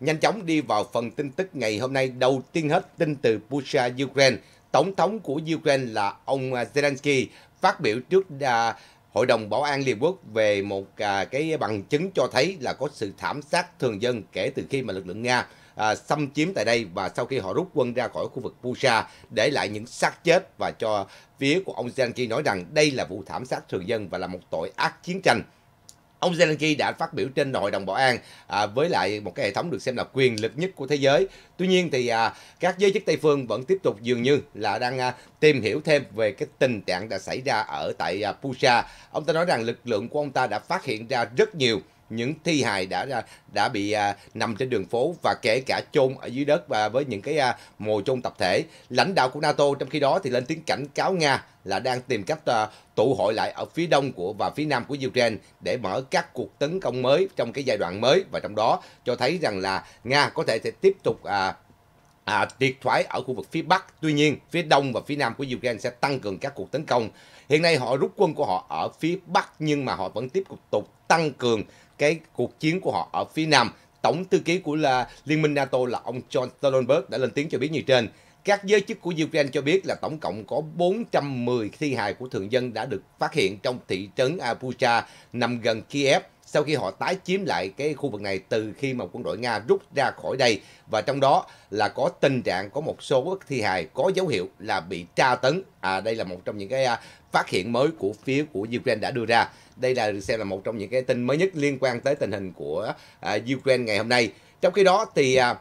Nhanh chóng đi vào phần tin tức ngày hôm nay. Đầu tiên hết tin từ Pusha, Ukraine. Tổng thống của Ukraine là ông Zelensky phát biểu trước à, Hội đồng Bảo an Liên Quốc về một à, cái bằng chứng cho thấy là có sự thảm sát thường dân kể từ khi mà lực lượng Nga à, xâm chiếm tại đây và sau khi họ rút quân ra khỏi khu vực Pusha để lại những xác chết và cho phía của ông Zelensky nói rằng đây là vụ thảm sát thường dân và là một tội ác chiến tranh. Ông Zelensky đã phát biểu trên Nội đồng Bảo an à, với lại một cái hệ thống được xem là quyền lực nhất của thế giới. Tuy nhiên thì à, các giới chức Tây phương vẫn tiếp tục dường như là đang à, tìm hiểu thêm về cái tình trạng đã xảy ra ở tại à, Pusa. Ông ta nói rằng lực lượng của ông ta đã phát hiện ra rất nhiều những thi hài đã à, đã, bị à, nằm trên đường phố và kể cả chôn ở dưới đất và với những cái à, mồ chôn tập thể. Lãnh đạo của NATO trong khi đó thì lên tiếng cảnh cáo Nga là đang tìm cách à, tụ hội lại ở phía đông của và phía nam của Ukraine để mở các cuộc tấn công mới trong cái giai đoạn mới và trong đó cho thấy rằng là Nga có thể sẽ tiếp tục à, à, triệt thoái ở khu vực phía Bắc. Tuy nhiên, phía Đông và phía Nam của Ukraine sẽ tăng cường các cuộc tấn công. Hiện nay họ rút quân của họ ở phía Bắc nhưng mà họ vẫn tiếp tục tăng cường cái cuộc chiến của họ ở phía Nam. Tổng thư ký của là Liên minh NATO là ông John Stoltenberg đã lên tiếng cho biết như trên. Các giới chức của Ukraine cho biết là tổng cộng có 410 thi hài của thường dân đã được phát hiện trong thị trấn Abuja nằm gần Kiev sau khi họ tái chiếm lại cái khu vực này từ khi mà quân đội Nga rút ra khỏi đây và trong đó là có tình trạng có một số thi hài có dấu hiệu là bị tra tấn. À đây là một trong những cái à, phát hiện mới của phía của Ukraine đã đưa ra. Đây là được xem là một trong những cái tin mới nhất liên quan tới tình hình của à, Ukraine ngày hôm nay. Trong khi đó thì à,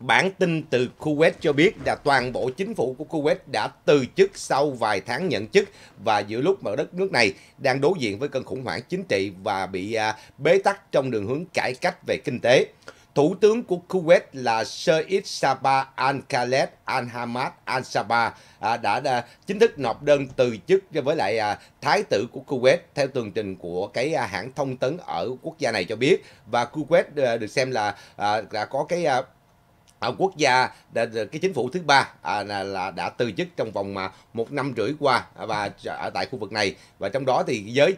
bản tin từ Kuwait cho biết là toàn bộ chính phủ của Kuwait đã từ chức sau vài tháng nhận chức và giữa lúc mà đất nước này đang đối diện với cơn khủng hoảng chính trị và bị à, bế tắc trong đường hướng cải cách về kinh tế. Thủ tướng của Kuwait là Sheikh Sabah Al-Khaled Al-Hamad Al-Sabah à, đã, à, chính thức nộp đơn từ chức với lại à, thái tử của Kuwait theo tường trình của cái hãng thông tấn ở quốc gia này cho biết và Kuwait được xem là đã có cái ở quốc gia đã, cái chính phủ thứ ba à, là, là đã từ chức trong vòng mà một năm rưỡi qua à, và ở à, tại khu vực này và trong đó thì giới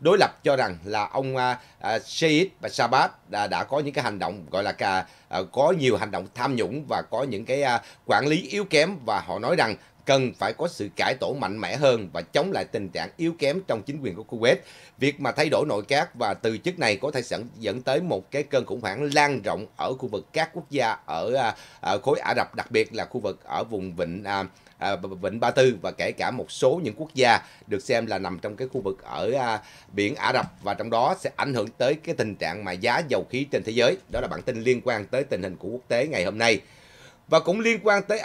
đối lập cho rằng là ông à, à, Sheikh và Sabat đã, đã có những cái hành động gọi là cả, à, có nhiều hành động tham nhũng và có những cái à, quản lý yếu kém và họ nói rằng cần phải có sự cải tổ mạnh mẽ hơn và chống lại tình trạng yếu kém trong chính quyền của Kuwait. Việc mà thay đổi nội các và từ chức này có thể dẫn dẫn tới một cái cơn khủng hoảng lan rộng ở khu vực các quốc gia ở à, à, khối Ả Rập, đặc biệt là khu vực ở vùng vịnh à, vịnh Ba Tư và kể cả một số những quốc gia được xem là nằm trong cái khu vực ở biển Ả Rập và trong đó sẽ ảnh hưởng tới cái tình trạng mà giá dầu khí trên thế giới. Đó là bản tin liên quan tới tình hình của quốc tế ngày hôm nay. Và cũng liên quan tới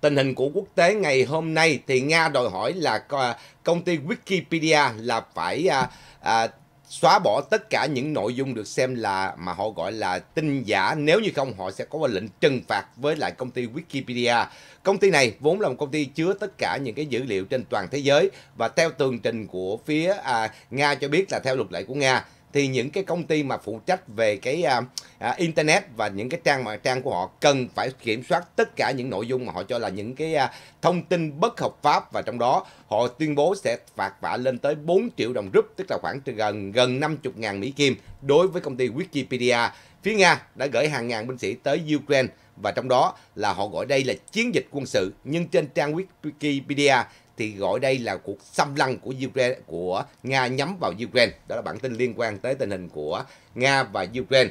tình hình của quốc tế ngày hôm nay thì Nga đòi hỏi là à, công ty Wikipedia là phải à, à, xóa bỏ tất cả những nội dung được xem là mà họ gọi là tin giả nếu như không họ sẽ có lệnh trừng phạt với lại công ty Wikipedia. Công ty này vốn là một công ty chứa tất cả những cái dữ liệu trên toàn thế giới và theo tường trình của phía à, Nga cho biết là theo luật lệ của Nga thì những cái công ty mà phụ trách về cái à, à, internet và những cái trang mạng trang của họ cần phải kiểm soát tất cả những nội dung mà họ cho là những cái à, thông tin bất hợp pháp và trong đó họ tuyên bố sẽ phạt vạ lên tới 4 triệu đồng rúp tức là khoảng gần gần 50 ngàn Mỹ Kim đối với công ty Wikipedia. Phía Nga đã gửi hàng ngàn binh sĩ tới Ukraine và trong đó là họ gọi đây là chiến dịch quân sự nhưng trên trang Wikipedia thì gọi đây là cuộc xâm lăng của Ukraine của Nga nhắm vào Ukraine. Đó là bản tin liên quan tới tình hình của Nga và Ukraine.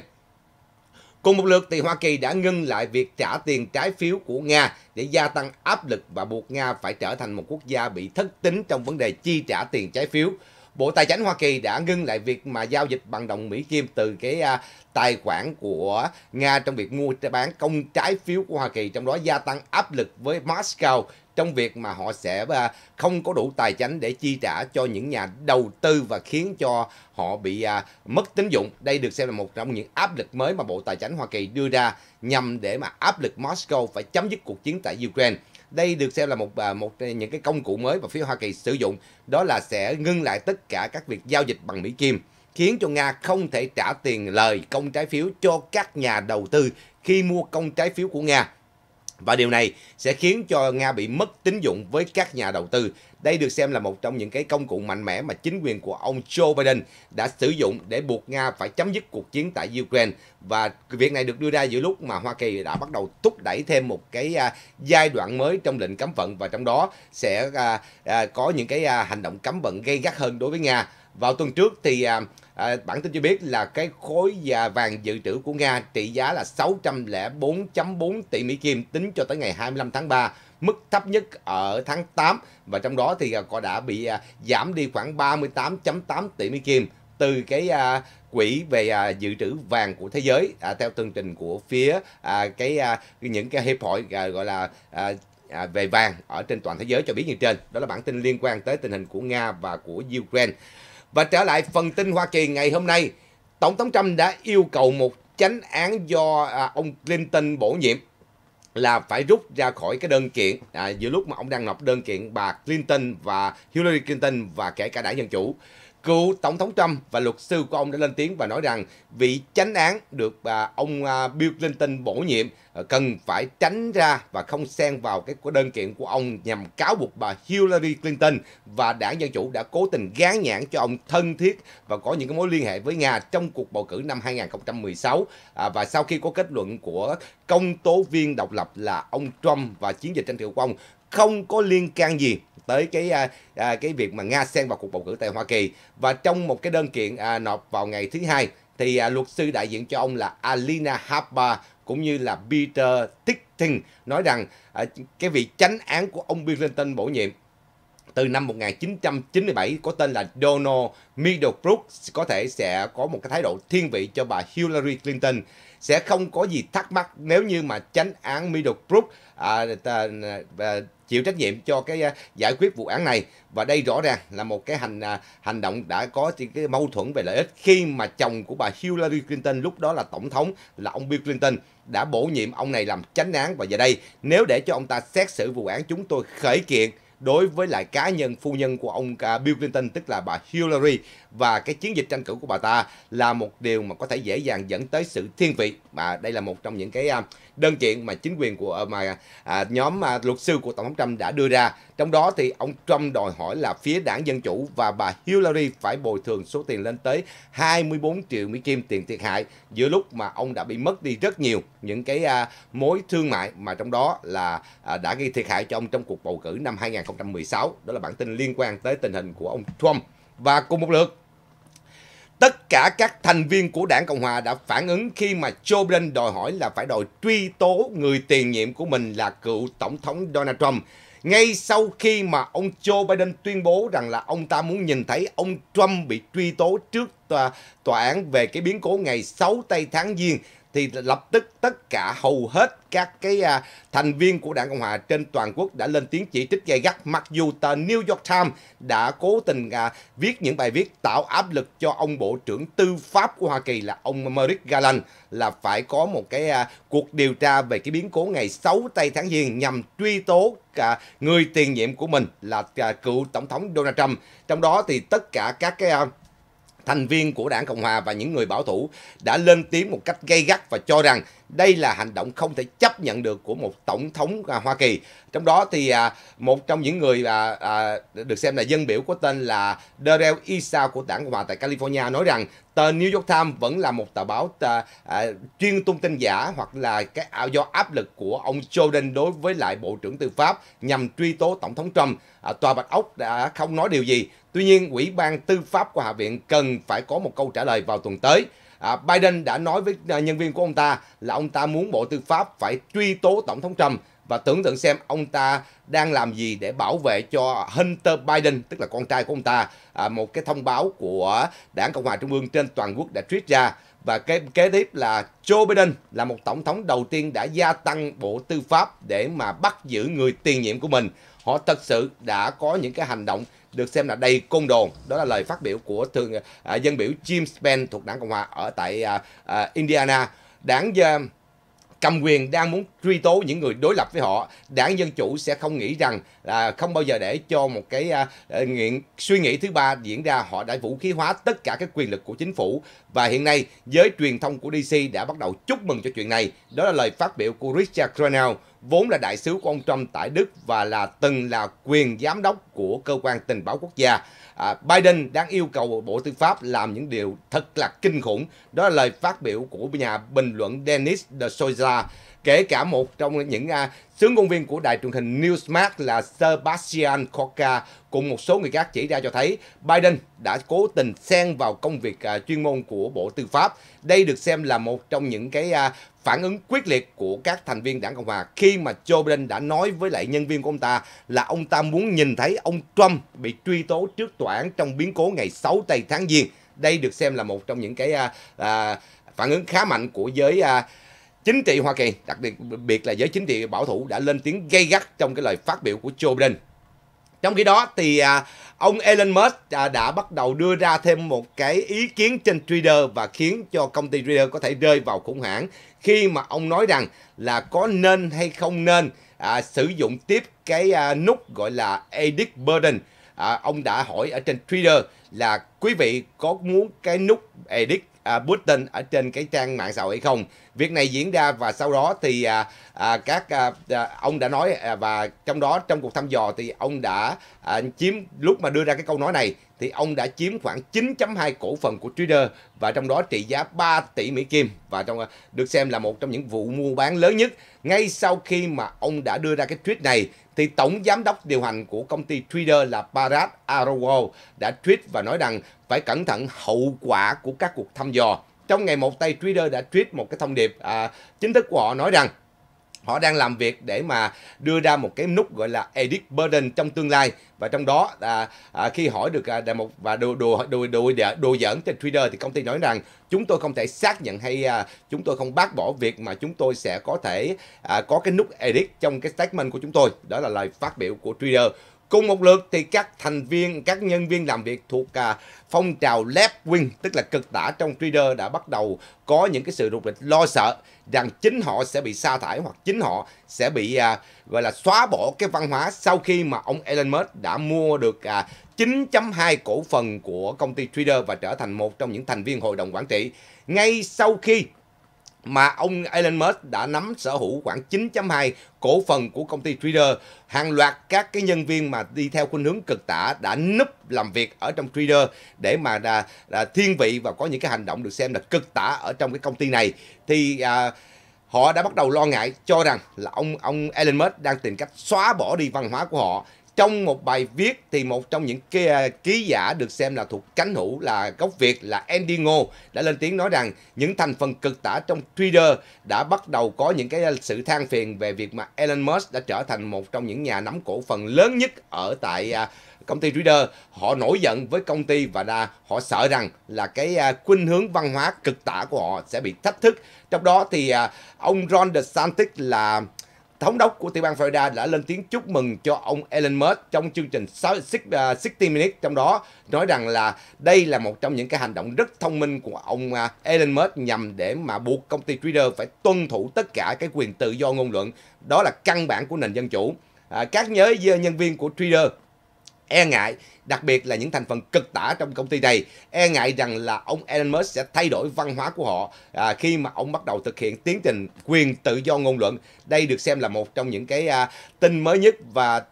Cùng một lượt thì Hoa Kỳ đã ngưng lại việc trả tiền trái phiếu của Nga để gia tăng áp lực và buộc Nga phải trở thành một quốc gia bị thất tính trong vấn đề chi trả tiền trái phiếu. Bộ Tài chính Hoa Kỳ đã ngưng lại việc mà giao dịch bằng đồng Mỹ Kim từ cái à, tài khoản của Nga trong việc mua bán công trái phiếu của Hoa Kỳ, trong đó gia tăng áp lực với Moscow trong việc mà họ sẽ à, không có đủ tài chính để chi trả cho những nhà đầu tư và khiến cho họ bị à, mất tín dụng. Đây được xem là một trong những áp lực mới mà Bộ Tài chính Hoa Kỳ đưa ra nhằm để mà áp lực Moscow phải chấm dứt cuộc chiến tại Ukraine đây được xem là một à, một những cái công cụ mới mà phía Hoa Kỳ sử dụng đó là sẽ ngưng lại tất cả các việc giao dịch bằng Mỹ Kim khiến cho Nga không thể trả tiền lời công trái phiếu cho các nhà đầu tư khi mua công trái phiếu của Nga. Và điều này sẽ khiến cho Nga bị mất tín dụng với các nhà đầu tư, đây được xem là một trong những cái công cụ mạnh mẽ mà chính quyền của ông Joe Biden đã sử dụng để buộc Nga phải chấm dứt cuộc chiến tại Ukraine. Và việc này được đưa ra giữa lúc mà Hoa Kỳ đã bắt đầu thúc đẩy thêm một cái à, giai đoạn mới trong lệnh cấm vận và trong đó sẽ à, à, có những cái hành động cấm vận gây gắt hơn đối với Nga. Vào tuần trước thì à, bản tin cho biết là cái khối vàng dự trữ của Nga trị giá là 604.4 tỷ Mỹ Kim tính cho tới ngày 25 tháng 3 mức thấp nhất ở tháng 8 và trong đó thì à, có đã bị à, giảm đi khoảng 38.8 tỷ Mỹ Kim từ cái à, quỹ về dự trữ vàng của thế giới theo tương trình của phía cái những cái hiệp hội gọi là À, về vàng ở trên toàn thế giới cho biết như trên. Đó là bản tin liên quan tới tình hình của Nga và của Ukraine. Và trở lại phần tin Hoa Kỳ ngày hôm nay, Tổng thống Trump đã yêu cầu một chánh án do à, ông Clinton bổ nhiệm là phải rút ra khỏi cái đơn kiện à, giữa lúc mà ông đang nộp đơn kiện bà Clinton và Hillary Clinton và kể cả đảng Dân Chủ cựu Tổng thống Trump và luật sư của ông đã lên tiếng và nói rằng vị chánh án được à, ông à, Bill Clinton bổ nhiệm à, cần phải tránh ra và không xen vào cái đơn kiện của ông nhằm cáo buộc bà Hillary Clinton và đảng Dân Chủ đã cố tình gán nhãn cho ông thân thiết và có những cái mối liên hệ với Nga trong cuộc bầu cử năm 2016 và sau khi có kết luận của công tố viên độc lập là ông Trump và chiến dịch tranh cử của ông không có liên can gì tới cái à, à, cái việc mà Nga xen vào cuộc bầu cử tại Hoa Kỳ và trong một cái đơn kiện à, nộp vào ngày thứ hai thì à, luật sư đại diện cho ông là Alina Harper cũng như là Peter Tichting nói rằng à, cái vị chánh án của ông Bill Clinton bổ nhiệm từ năm 1997 có tên là Donald Middlebrook có thể sẽ có một cái thái độ thiên vị cho bà Hillary Clinton sẽ không có gì thắc mắc nếu như mà tránh án Middlebrook à, à, à, chịu trách nhiệm cho cái à, giải quyết vụ án này và đây rõ ràng là một cái hành à, hành động đã có cái mâu thuẫn về lợi ích khi mà chồng của bà Hillary Clinton lúc đó là tổng thống là ông Bill Clinton đã bổ nhiệm ông này làm tránh án và giờ đây nếu để cho ông ta xét xử vụ án chúng tôi khởi kiện đối với lại cá nhân phu nhân của ông à, Bill Clinton tức là bà Hillary và cái chiến dịch tranh cử của bà ta là một điều mà có thể dễ dàng dẫn tới sự thiên vị và đây là một trong những cái à, đơn kiện mà chính quyền của ờ, mà à, nhóm à, luật sư của tổng thống Trump đã đưa ra trong đó thì ông Trump đòi hỏi là phía đảng dân chủ và bà Hillary phải bồi thường số tiền lên tới 24 triệu Mỹ kim tiền thiệt hại giữa lúc mà ông đã bị mất đi rất nhiều những cái à, mối thương mại mà trong đó là à, đã gây thiệt hại cho ông trong cuộc bầu cử năm 2016 đó là bản tin liên quan tới tình hình của ông Trump và cùng một lượt Tất cả các thành viên của đảng Cộng Hòa đã phản ứng khi mà Joe Biden đòi hỏi là phải đòi truy tố người tiền nhiệm của mình là cựu Tổng thống Donald Trump. Ngay sau khi mà ông Joe Biden tuyên bố rằng là ông ta muốn nhìn thấy ông Trump bị truy tố trước tòa, tòa án về cái biến cố ngày 6 tây tháng Giêng thì lập tức tất cả hầu hết các cái à, thành viên của đảng Cộng hòa trên toàn quốc đã lên tiếng chỉ trích gay gắt mặc dù tờ New York Times đã cố tình à, viết những bài viết tạo áp lực cho ông Bộ trưởng Tư pháp của Hoa Kỳ là ông Merrick Garland là phải có một cái à, cuộc điều tra về cái biến cố ngày 6 tây tháng Giêng nhằm truy tố à, người tiền nhiệm của mình là à, cựu tổng thống Donald Trump. Trong đó thì tất cả các cái à, thành viên của đảng Cộng Hòa và những người bảo thủ đã lên tiếng một cách gay gắt và cho rằng đây là hành động không thể chấp nhận được của một tổng thống à, Hoa Kỳ. Trong đó thì à, một trong những người à, được xem là dân biểu có tên là Darrell Issa của đảng Cộng hòa tại California nói rằng tờ New York Times vẫn là một tờ báo tờ, à, chuyên tung tin giả hoặc là cái do áp lực của ông Jordan đối với lại Bộ trưởng Tư pháp nhằm truy tố Tổng thống Trump. À, Tòa Bạch Ốc đã không nói điều gì. Tuy nhiên, Ủy ban Tư pháp của Hạ viện cần phải có một câu trả lời vào tuần tới. À, Biden đã nói với à, nhân viên của ông ta là ông ta muốn Bộ Tư pháp phải truy tố Tổng thống Trump và tưởng tượng xem ông ta đang làm gì để bảo vệ cho Hunter Biden, tức là con trai của ông ta, à, một cái thông báo của Đảng Cộng hòa Trung ương trên toàn quốc đã tweet ra. Và kế, kế tiếp là Joe Biden là một tổng thống đầu tiên đã gia tăng bộ tư pháp để mà bắt giữ người tiền nhiệm của mình. Họ thật sự đã có những cái hành động được xem là đầy côn đồ. Đó là lời phát biểu của thường à, dân biểu Jim Spence thuộc đảng Cộng hòa ở tại à, à, Indiana. Đảng à, cầm quyền đang muốn truy tố những người đối lập với họ đảng dân chủ sẽ không nghĩ rằng là không bao giờ để cho một cái uh, nghiện suy nghĩ thứ ba diễn ra họ đã vũ khí hóa tất cả các quyền lực của chính phủ và hiện nay giới truyền thông của DC đã bắt đầu chúc mừng cho chuyện này đó là lời phát biểu của Richard Cornell vốn là đại sứ của ông Trump tại Đức và là từng là quyền giám đốc của cơ quan tình báo quốc gia. À, Biden đang yêu cầu Bộ Tư pháp làm những điều thật là kinh khủng. Đó là lời phát biểu của nhà bình luận Dennis de kể cả một trong những à, sướng công viên của đài truyền hình Newsmax là Sebastian Coca cùng một số người khác chỉ ra cho thấy Biden đã cố tình xen vào công việc à, chuyên môn của Bộ Tư pháp. Đây được xem là một trong những cái à, phản ứng quyết liệt của các thành viên đảng Cộng Hòa khi mà Joe Biden đã nói với lại nhân viên của ông ta là ông ta muốn nhìn thấy ông Trump bị truy tố trước tòa án trong biến cố ngày 6 tây tháng Giêng. Đây được xem là một trong những cái à, à, phản ứng khá mạnh của giới à, chính trị Hoa Kỳ, đặc biệt biệt là giới chính trị bảo thủ đã lên tiếng gây gắt trong cái lời phát biểu của Joe Biden. Trong khi đó thì à, ông Elon Musk à, đã bắt đầu đưa ra thêm một cái ý kiến trên Twitter và khiến cho công ty Twitter có thể rơi vào khủng hoảng khi mà ông nói rằng là có nên hay không nên à, sử dụng tiếp cái à, nút gọi là edit burden. À, ông đã hỏi ở trên Twitter là quý vị có muốn cái nút edit à, Putin ở trên cái trang mạng xã hội hay không. Việc này diễn ra và sau đó thì à, à, các à, à, ông đã nói à, và trong đó trong cuộc thăm dò thì ông đã à, chiếm lúc mà đưa ra cái câu nói này thì ông đã chiếm khoảng 9.2 cổ phần của Twitter và trong đó trị giá 3 tỷ Mỹ Kim và trong à, được xem là một trong những vụ mua bán lớn nhất. Ngay sau khi mà ông đã đưa ra cái tweet này thì tổng giám đốc điều hành của công ty Twitter là Parag Arrowo đã tweet và nói rằng phải cẩn thận hậu quả của các cuộc thăm dò. Trong ngày một tay Twitter đã tweet một cái thông điệp à, chính thức của họ nói rằng họ đang làm việc để mà đưa ra một cái nút gọi là edit burden trong tương lai và trong đó à, à, khi hỏi được à, một và đồ đồ đồ đồ đồ giỡn trên Twitter thì công ty nói rằng chúng tôi không thể xác nhận hay à, chúng tôi không bác bỏ việc mà chúng tôi sẽ có thể à, có cái nút edit trong cái statement của chúng tôi đó là lời phát biểu của Twitter Cùng một lượt thì các thành viên, các nhân viên làm việc thuộc à, phong trào left wing, tức là cực tả trong trader đã bắt đầu có những cái sự rụt rịch lo sợ rằng chính họ sẽ bị sa thải hoặc chính họ sẽ bị à, gọi là xóa bỏ cái văn hóa sau khi mà ông Elon Musk đã mua được à, 9.2 cổ phần của công ty trader và trở thành một trong những thành viên hội đồng quản trị. Ngay sau khi mà ông Elon Musk đã nắm sở hữu khoảng 9.2 cổ phần của công ty Twitter. Hàng loạt các cái nhân viên mà đi theo khuynh hướng cực tả đã núp làm việc ở trong Twitter để mà là, là thiên vị và có những cái hành động được xem là cực tả ở trong cái công ty này. Thì à, họ đã bắt đầu lo ngại cho rằng là ông ông Elon Musk đang tìm cách xóa bỏ đi văn hóa của họ trong một bài viết thì một trong những kia, ký giả được xem là thuộc cánh hữu là gốc Việt là Andy Ngô đã lên tiếng nói rằng những thành phần cực tả trong Twitter đã bắt đầu có những cái sự than phiền về việc mà Elon Musk đã trở thành một trong những nhà nắm cổ phần lớn nhất ở tại à, công ty Twitter. Họ nổi giận với công ty và đã, họ sợ rằng là cái à, khuynh hướng văn hóa cực tả của họ sẽ bị thách thức. Trong đó thì à, ông Ron DeSantis là thống đốc của tiểu bang Florida đã lên tiếng chúc mừng cho ông Elon Musk trong chương trình 60 à, Minutes trong đó nói rằng là đây là một trong những cái hành động rất thông minh của ông à, Elon Musk nhằm để mà buộc công ty Twitter phải tuân thủ tất cả cái quyền tự do ngôn luận đó là căn bản của nền dân chủ. À, các nhớ à, nhân viên của Twitter e ngại đặc biệt là những thành phần cực tả trong công ty này e ngại rằng là ông Elon Musk sẽ thay đổi văn hóa của họ à, khi mà ông bắt đầu thực hiện tiến trình quyền tự do ngôn luận đây được xem là một trong những cái à, tin mới nhất và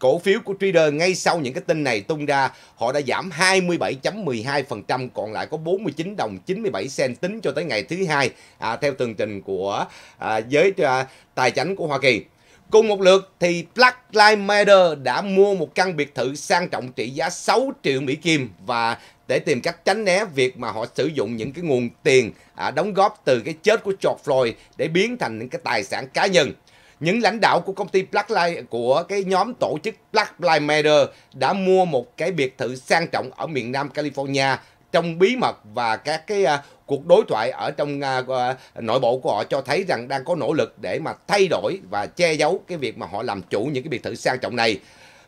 cổ phiếu của trader ngay sau những cái tin này tung ra họ đã giảm 27.12% còn lại có 49 đồng 97 cent tính cho tới ngày thứ hai à, theo tường trình của à, giới à, tài chính của Hoa Kỳ Cùng một lượt thì Black Lives Matter đã mua một căn biệt thự sang trọng trị giá 6 triệu Mỹ Kim và để tìm cách tránh né việc mà họ sử dụng những cái nguồn tiền à, đóng góp từ cái chết của George Floyd để biến thành những cái tài sản cá nhân. Những lãnh đạo của công ty Black Lives của cái nhóm tổ chức Black Lives Matter đã mua một cái biệt thự sang trọng ở miền Nam California trong bí mật và các cái uh, cuộc đối thoại ở trong uh, nội bộ của họ cho thấy rằng đang có nỗ lực để mà thay đổi và che giấu cái việc mà họ làm chủ những cái biệt thự sang trọng này.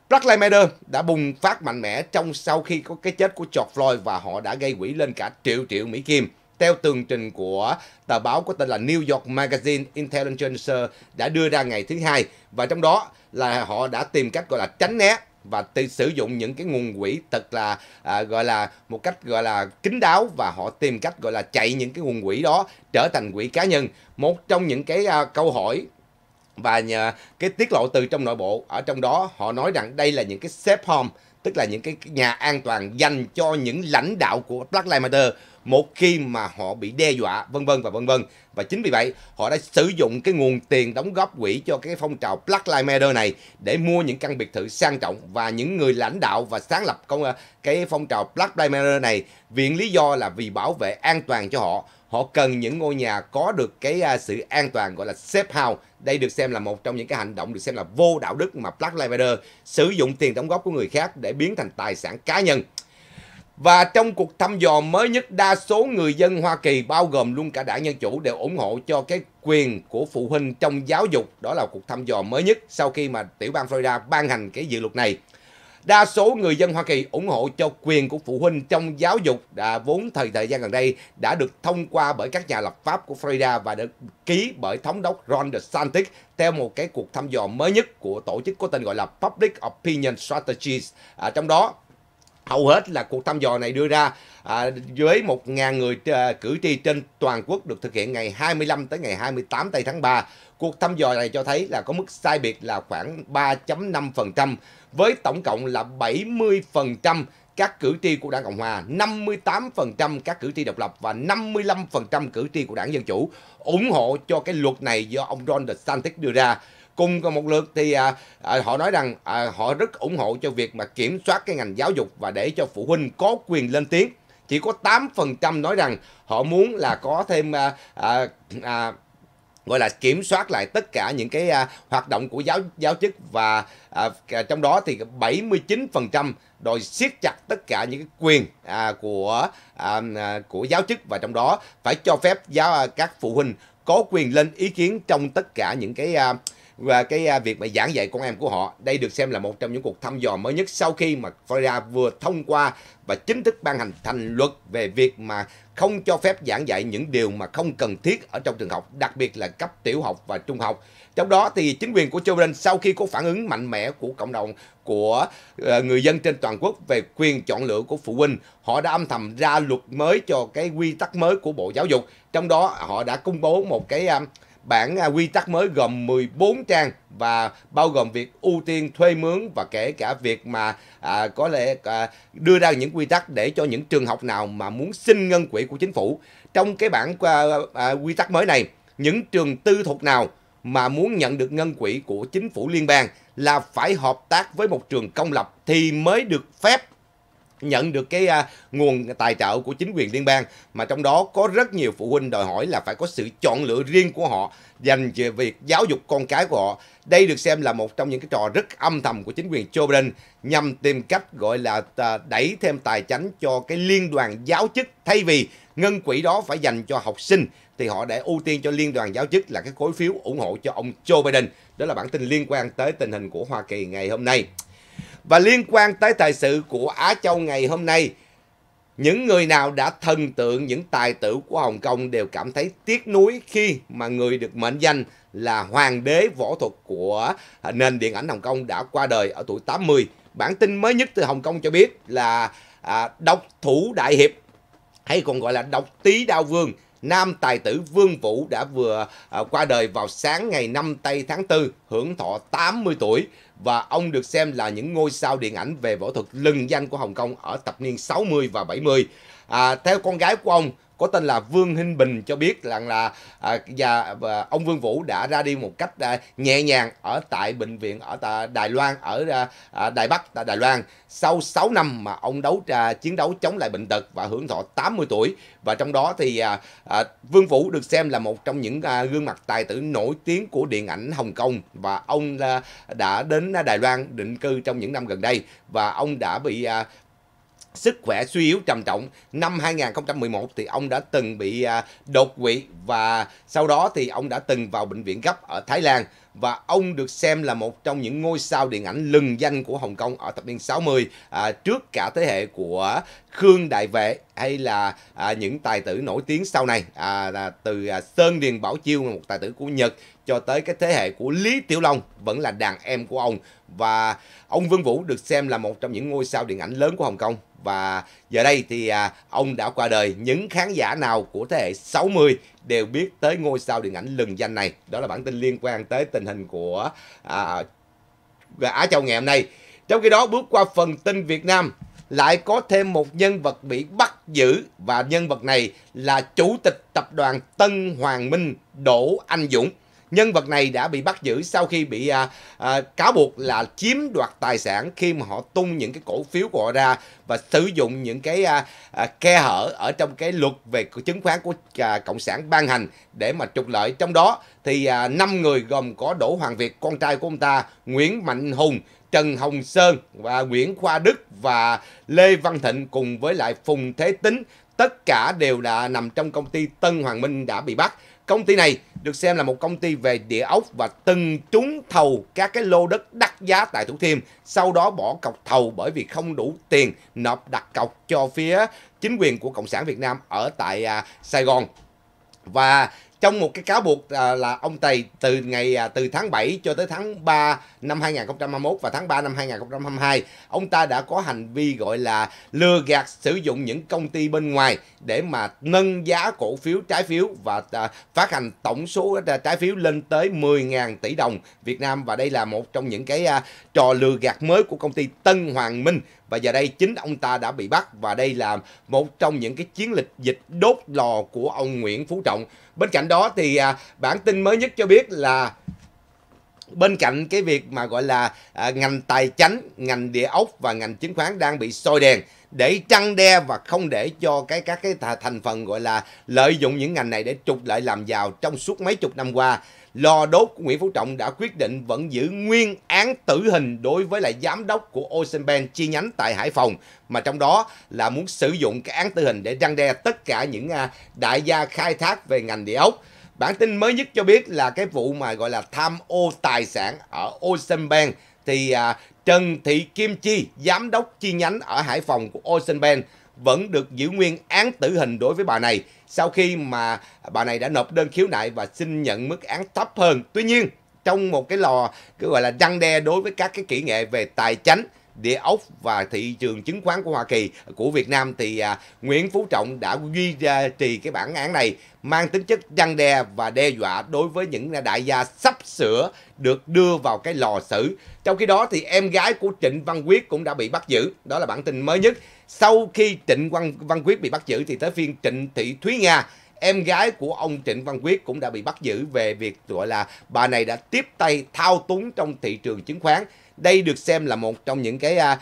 Black Lives Matter đã bùng phát mạnh mẽ trong sau khi có cái chết của George Floyd và họ đã gây quỹ lên cả triệu triệu Mỹ Kim. Theo tường trình của tờ báo có tên là New York Magazine Intelligencer đã đưa ra ngày thứ hai và trong đó là họ đã tìm cách gọi là tránh né và tự sử dụng những cái nguồn quỹ thật là à, gọi là một cách gọi là kín đáo và họ tìm cách gọi là chạy những cái nguồn quỹ đó trở thành quỹ cá nhân một trong những cái à, câu hỏi và nhờ cái tiết lộ từ trong nội bộ ở trong đó họ nói rằng đây là những cái safe home tức là những cái nhà an toàn dành cho những lãnh đạo của Black Lives Matter một khi mà họ bị đe dọa vân vân và vân vân và chính vì vậy họ đã sử dụng cái nguồn tiền đóng góp quỹ cho cái phong trào Black Lives Matter này để mua những căn biệt thự sang trọng và những người lãnh đạo và sáng lập công ờ, cái phong trào Black Lives Matter này viện lý do là vì bảo vệ an toàn cho họ họ cần những ngôi nhà có được cái ờ, sự an toàn gọi là safe house đây được xem là một trong những cái hành động được xem là vô đạo đức mà Black Lives Matter sử dụng tiền đóng góp của người khác để biến thành tài sản cá nhân và trong cuộc thăm dò mới nhất, đa số người dân Hoa Kỳ, bao gồm luôn cả đảng Dân Chủ, đều ủng hộ cho cái quyền của phụ huynh trong giáo dục. Đó là cuộc thăm dò mới nhất sau khi mà tiểu bang Florida ban hành cái dự luật này. Đa số người dân Hoa Kỳ ủng hộ cho quyền của phụ huynh trong giáo dục đã vốn thời thời gian gần đây đã được thông qua bởi các nhà lập pháp của Florida và được ký bởi thống đốc Ron DeSantis theo một cái cuộc thăm dò mới nhất của tổ chức có tên gọi là Public Opinion Strategies. À, trong đó Hầu hết là cuộc thăm dò này đưa ra à, với 1.000 người à, cử tri trên toàn quốc được thực hiện ngày 25 tới ngày 28 tây tháng 3. Cuộc thăm dò này cho thấy là có mức sai biệt là khoảng 3.5% với tổng cộng là 70% các cử tri của đảng Cộng Hòa, 58% các cử tri độc lập và 55% cử tri của đảng Dân Chủ ủng hộ cho cái luật này do ông Ron DeSantis đưa ra cùng một lượt thì à, à, họ nói rằng à, họ rất ủng hộ cho việc mà kiểm soát cái ngành giáo dục và để cho phụ huynh có quyền lên tiếng chỉ có 8% nói rằng họ muốn là có thêm à, à, à, gọi là kiểm soát lại tất cả những cái à, hoạt động của giáo giáo chức và à, trong đó thì 79% đòi siết chặt tất cả những cái quyền à, của à, à của giáo chức và trong đó phải cho phép giáo à, các phụ huynh có quyền lên ý kiến trong tất cả những cái à, và cái à, việc mà giảng dạy con em của họ. Đây được xem là một trong những cuộc thăm dò mới nhất sau khi mà Florida vừa thông qua và chính thức ban hành thành luật về việc mà không cho phép giảng dạy những điều mà không cần thiết ở trong trường học, đặc biệt là cấp tiểu học và trung học. Trong đó thì chính quyền của Joe Biden sau khi có phản ứng mạnh mẽ của cộng đồng của ờ, người dân trên toàn quốc về quyền chọn lựa của phụ huynh, họ đã âm thầm ra luật mới cho cái quy tắc mới của Bộ Giáo dục. Trong đó họ đã công bố một cái à, Bản à, quy tắc mới gồm 14 trang và bao gồm việc ưu tiên thuê mướn và kể cả việc mà à, có lẽ à, đưa ra những quy tắc để cho những trường học nào mà muốn xin ngân quỹ của chính phủ. Trong cái bản à, à, quy tắc mới này, những trường tư thục nào mà muốn nhận được ngân quỹ của chính phủ liên bang là phải hợp tác với một trường công lập thì mới được phép nhận được cái à, nguồn tài trợ của chính quyền liên bang mà trong đó có rất nhiều phụ huynh đòi hỏi là phải có sự chọn lựa riêng của họ dành về việc giáo dục con cái của họ. Đây được xem là một trong những cái trò rất âm thầm của chính quyền Joe Biden nhằm tìm cách gọi là à, đẩy thêm tài chính cho cái liên đoàn giáo chức thay vì ngân quỹ đó phải dành cho học sinh thì họ để ưu tiên cho liên đoàn giáo chức là cái khối phiếu ủng hộ cho ông Joe Biden. Đó là bản tin liên quan tới tình hình của Hoa Kỳ ngày hôm nay. Và liên quan tới thời sự của Á Châu ngày hôm nay, những người nào đã thần tượng những tài tử của Hồng Kông đều cảm thấy tiếc nuối khi mà người được mệnh danh là hoàng đế võ thuật của nền điện ảnh Hồng Kông đã qua đời ở tuổi 80. Bản tin mới nhất từ Hồng Kông cho biết là à, độc thủ đại hiệp hay còn gọi là độc tý đao vương nam tài tử Vương Vũ đã vừa à, qua đời vào sáng ngày 5 tây tháng 4, hưởng thọ 80 tuổi và ông được xem là những ngôi sao điện ảnh về võ thuật lừng danh của Hồng Kông ở thập niên 60 và 70. À, theo con gái của ông có tên là Vương Hinh Bình cho biết rằng là à, và, và ông Vương Vũ đã ra đi một cách à, nhẹ nhàng ở tại bệnh viện ở tại Đài Loan ở à, à Đài Bắc tại Đài Loan sau 6 năm mà ông đấu à, chiến đấu chống lại bệnh tật và hưởng thọ 80 tuổi và trong đó thì à, à, Vương Vũ được xem là một trong những à, gương mặt tài tử nổi tiếng của điện ảnh Hồng Kông và ông à, đã đến Đài Loan định cư trong những năm gần đây và ông đã bị à, sức khỏe suy yếu trầm trọng. Năm 2011 thì ông đã từng bị à, đột quỵ và sau đó thì ông đã từng vào bệnh viện gấp ở Thái Lan và ông được xem là một trong những ngôi sao điện ảnh lừng danh của Hồng Kông ở thập niên 60 à, trước cả thế hệ của Khương Đại Vệ hay là à, những tài tử nổi tiếng sau này à, là từ à, Sơn Điền Bảo Chiêu một tài tử của Nhật cho tới cái thế hệ của Lý Tiểu Long vẫn là đàn em của ông và ông Vương Vũ được xem là một trong những ngôi sao điện ảnh lớn của Hồng Kông và giờ đây thì à, ông đã qua đời những khán giả nào của thế hệ 60 đều biết tới ngôi sao điện ảnh lừng danh này. Đó là bản tin liên quan tới tình hình của à, Á Châu ngày hôm nay. Trong khi đó bước qua phần tin Việt Nam lại có thêm một nhân vật bị bắt giữ và nhân vật này là chủ tịch tập đoàn Tân Hoàng Minh Đỗ Anh Dũng. Nhân vật này đã bị bắt giữ sau khi bị à, à, cáo buộc là chiếm đoạt tài sản khi mà họ tung những cái cổ phiếu của họ ra và sử dụng những cái à, à, khe hở ở trong cái luật về chứng khoán của à, Cộng sản ban hành để mà trục lợi. Trong đó thì à, 5 người gồm có Đỗ Hoàng Việt, con trai của ông ta, Nguyễn Mạnh Hùng, Trần Hồng Sơn và Nguyễn Khoa Đức và Lê Văn Thịnh cùng với lại Phùng Thế Tính tất cả đều đã nằm trong công ty Tân Hoàng Minh đã bị bắt. Công ty này được xem là một công ty về địa ốc và từng trúng thầu các cái lô đất đắt giá tại Thủ Thiêm, sau đó bỏ cọc thầu bởi vì không đủ tiền nộp đặt cọc cho phía chính quyền của Cộng sản Việt Nam ở tại à, Sài Gòn. Và trong một cái cáo buộc à, là ông Tày từ ngày à, từ tháng 7 cho tới tháng 3 năm 2021 và tháng 3 năm 2022, ông ta đã có hành vi gọi là lừa gạt sử dụng những công ty bên ngoài để mà nâng giá cổ phiếu trái phiếu và à, phát hành tổng số à, trái phiếu lên tới 10.000 tỷ đồng Việt Nam và đây là một trong những cái à, trò lừa gạt mới của công ty Tân Hoàng Minh và giờ đây chính ông ta đã bị bắt và đây là một trong những cái chiến lịch dịch đốt lò của ông Nguyễn Phú Trọng. Bên cạnh đó thì à, bản tin mới nhất cho biết là bên cạnh cái việc mà gọi là à, ngành tài chính, ngành địa ốc và ngành chứng khoán đang bị sôi đèn để trăng đe và không để cho cái các cái thành phần gọi là lợi dụng những ngành này để trục lợi làm giàu trong suốt mấy chục năm qua. Lò đốt của Nguyễn Phú Trọng đã quyết định vẫn giữ nguyên án tử hình đối với lại giám đốc của Ocean Bank chi nhánh tại Hải Phòng mà trong đó là muốn sử dụng cái án tử hình để răng đe tất cả những à, đại gia khai thác về ngành địa ốc Bản tin mới nhất cho biết là cái vụ mà gọi là tham ô tài sản ở Ocean Bank thì à, Trần Thị Kim Chi, giám đốc chi nhánh ở Hải Phòng của Ocean Bank vẫn được giữ nguyên án tử hình đối với bà này sau khi mà bà này đã nộp đơn khiếu nại và xin nhận mức án thấp hơn. Tuy nhiên, trong một cái lò cứ gọi là răng đe đối với các cái kỹ nghệ về tài chính địa ốc và thị trường chứng khoán của Hoa Kỳ của Việt Nam thì à, Nguyễn Phú Trọng đã duy à, trì cái bản án này mang tính chất răn đe và đe dọa đối với những đại gia sắp sửa được đưa vào cái lò xử. Trong khi đó thì em gái của Trịnh Văn Quyết cũng đã bị bắt giữ. Đó là bản tin mới nhất. Sau khi Trịnh Văn, Văn Quyết bị bắt giữ thì tới phiên Trịnh Thị Thúy Nga em gái của ông Trịnh Văn Quyết cũng đã bị bắt giữ về việc gọi là bà này đã tiếp tay thao túng trong thị trường chứng khoán đây được xem là một trong những cái à,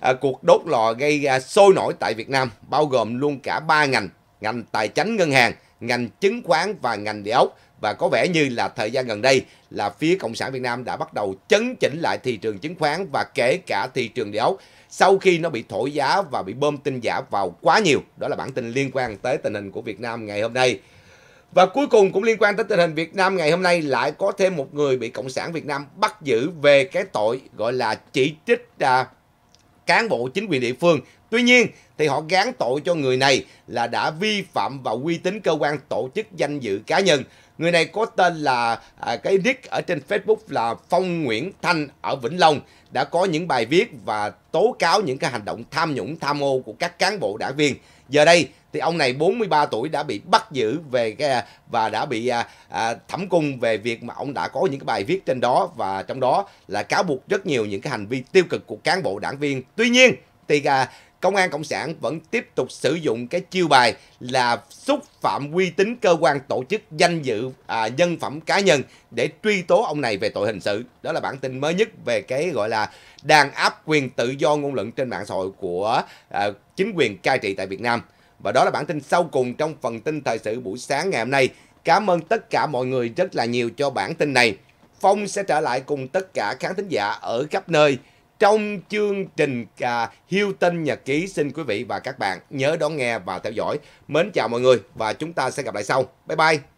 à, cuộc đốt lò gây à, sôi nổi tại Việt Nam, bao gồm luôn cả ba ngành, ngành tài chính ngân hàng, ngành chứng khoán và ngành địa ốc và có vẻ như là thời gian gần đây là phía Cộng sản Việt Nam đã bắt đầu chấn chỉnh lại thị trường chứng khoán và kể cả thị trường địa ốc sau khi nó bị thổi giá và bị bơm tin giả vào quá nhiều. Đó là bản tin liên quan tới tình hình của Việt Nam ngày hôm nay. Và cuối cùng cũng liên quan tới tình hình Việt Nam ngày hôm nay lại có thêm một người bị Cộng sản Việt Nam bắt giữ về cái tội gọi là chỉ trích à, cán bộ chính quyền địa phương. Tuy nhiên thì họ gán tội cho người này là đã vi phạm vào uy tín cơ quan tổ chức danh dự cá nhân. Người này có tên là à, cái nick ở trên Facebook là Phong Nguyễn Thanh ở Vĩnh Long đã có những bài viết và tố cáo những cái hành động tham nhũng tham ô của các cán bộ đảng viên. Giờ đây thì ông này 43 tuổi đã bị bắt giữ về cái à, và đã bị à, à, thẩm cung về việc mà ông đã có những cái bài viết trên đó và trong đó là cáo buộc rất nhiều những cái hành vi tiêu cực của cán bộ đảng viên. Tuy nhiên thì à, công an cộng sản vẫn tiếp tục sử dụng cái chiêu bài là xúc phạm uy tín cơ quan tổ chức danh dự à, nhân phẩm cá nhân để truy tố ông này về tội hình sự đó là bản tin mới nhất về cái gọi là đàn áp quyền tự do ngôn luận trên mạng xã hội của à, chính quyền cai trị tại việt nam và đó là bản tin sau cùng trong phần tin thời sự buổi sáng ngày hôm nay. Cảm ơn tất cả mọi người rất là nhiều cho bản tin này. Phong sẽ trở lại cùng tất cả khán thính giả ở khắp nơi trong chương trình à, Hiêu Tinh Nhật Ký. Xin quý vị và các bạn nhớ đón nghe và theo dõi. Mến chào mọi người và chúng ta sẽ gặp lại sau. Bye bye!